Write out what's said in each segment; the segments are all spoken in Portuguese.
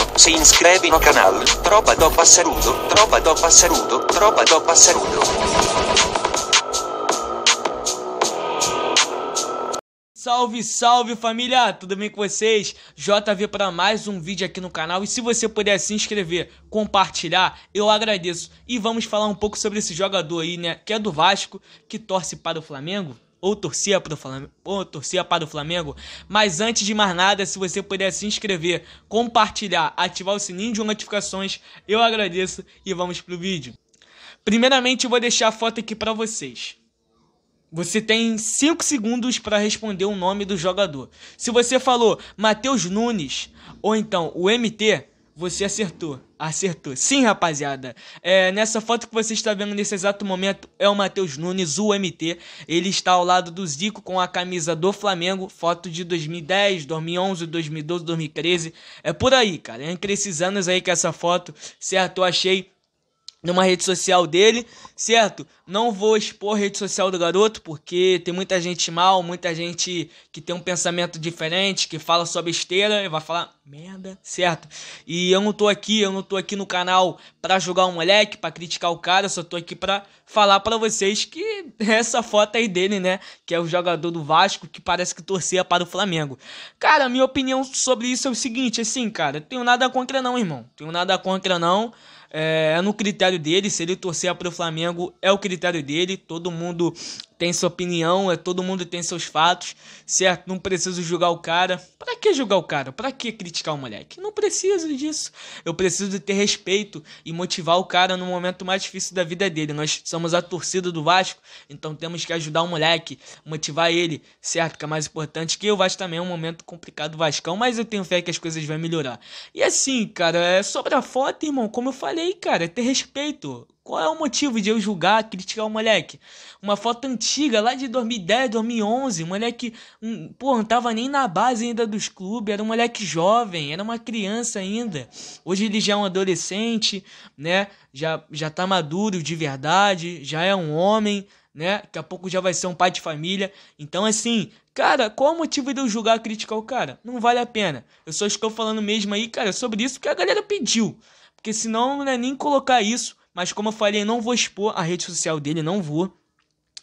italiano, si no canal, Tropa do Passarudo, Tropa do Passarudo, Tropa do Passarudo. Salve, salve família, tudo bem com vocês? JV para mais um vídeo aqui no canal e se você puder se inscrever, compartilhar, eu agradeço. E vamos falar um pouco sobre esse jogador aí, né, que é do Vasco, que torce para o Flamengo ou torcia para o Flamengo, ou torcia para o Flamengo. Mas antes de mais nada, se você puder se inscrever, compartilhar, ativar o sininho de notificações, eu agradeço e vamos pro vídeo. Primeiramente, eu vou deixar a foto aqui para vocês. Você tem 5 segundos para responder o nome do jogador. Se você falou Matheus Nunes ou então o MT, você acertou, acertou. Sim, rapaziada. É, nessa foto que você está vendo nesse exato momento é o Matheus Nunes, o MT. Ele está ao lado do Zico com a camisa do Flamengo. Foto de 2010, 2011, 2012, 2013. É por aí, cara. Entre esses anos aí que essa foto, certo? Eu achei numa rede social dele, certo? Não vou expor a rede social do garoto, porque tem muita gente mal, muita gente que tem um pensamento diferente, que fala só besteira e vai falar merda, certo? E eu não tô aqui, eu não tô aqui no canal pra jogar um moleque, pra criticar o cara, só tô aqui pra falar pra vocês que essa foto aí dele, né? Que é o jogador do Vasco que parece que torcia para o Flamengo. Cara, minha opinião sobre isso é o seguinte, assim, cara, tenho nada contra não, irmão. Tenho nada contra não. É, é no critério dele, se ele torcer para o Flamengo, é o critério dele. Todo mundo tem sua opinião, é todo mundo tem seus fatos, certo? Não preciso julgar o cara. Para que julgar o cara? Para que criticar o moleque? Não preciso disso. Eu preciso ter respeito e motivar o cara no momento mais difícil da vida dele. Nós somos a torcida do Vasco, então temos que ajudar o moleque, motivar ele, certo? Que é mais importante que o Vasco também é um momento complicado Vascão, mas eu tenho fé que as coisas vão melhorar. E assim, cara, é sobre a foto, irmão, como eu falei, cara, é ter respeito qual é o motivo de eu julgar, criticar o moleque? Uma foto antiga, lá de 2010, 2011, o moleque, um, pô, não tava nem na base ainda dos clubes, era um moleque jovem, era uma criança ainda. Hoje ele já é um adolescente, né? Já, já tá maduro de verdade, já é um homem, né? Daqui a pouco já vai ser um pai de família. Então, assim, cara, qual é o motivo de eu julgar, criticar o cara? Não vale a pena. Eu só estou falando mesmo aí, cara, sobre isso que a galera pediu. Porque senão não é nem colocar isso mas como eu falei, não vou expor a rede social dele, não vou.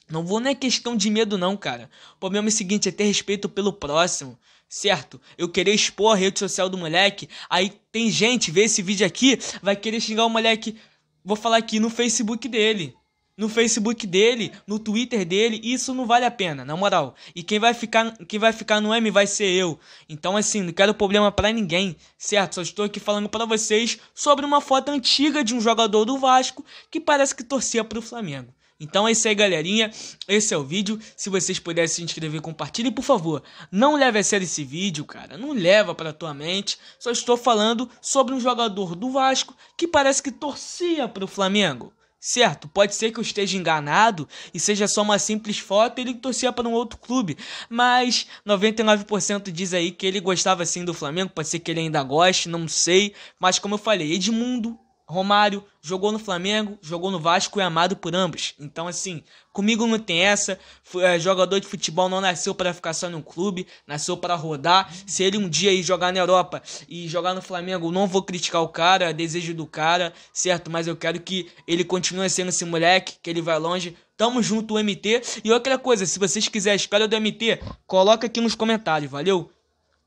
Não vou, não é questão de medo, não, cara. O problema é o seguinte: é ter respeito pelo próximo, certo? Eu querer expor a rede social do moleque, aí tem gente, vê esse vídeo aqui, vai querer xingar o moleque. Vou falar aqui no Facebook dele no Facebook dele, no Twitter dele, isso não vale a pena, na moral. E quem vai ficar, quem vai ficar no M vai ser eu. Então assim, não quero problema para ninguém, certo? Só estou aqui falando para vocês sobre uma foto antiga de um jogador do Vasco que parece que torcia pro Flamengo. Então é isso aí, galerinha. Esse é o vídeo. Se vocês pudessem se inscrever, compartilhem, por favor. Não leve a sério esse vídeo, cara. Não leva pra tua mente. Só estou falando sobre um jogador do Vasco que parece que torcia pro Flamengo. Certo, pode ser que eu esteja enganado e seja só uma simples foto ele torcia para um outro clube, mas 99% diz aí que ele gostava sim do Flamengo, pode ser que ele ainda goste, não sei, mas como eu falei, Edmundo Romário jogou no Flamengo, jogou no Vasco e é amado por ambos. Então, assim, comigo não tem essa. É, jogador de futebol não nasceu para ficar só no clube, nasceu para rodar. Se ele um dia ir jogar na Europa e jogar no Flamengo, não vou criticar o cara, é desejo do cara, certo? Mas eu quero que ele continue sendo esse moleque, que ele vai longe. Tamo junto, o MT. E outra coisa, se vocês quiserem a história do MT, coloca aqui nos comentários, valeu?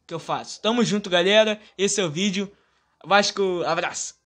Que eu faço. Tamo junto, galera. Esse é o vídeo. Vasco, abraço.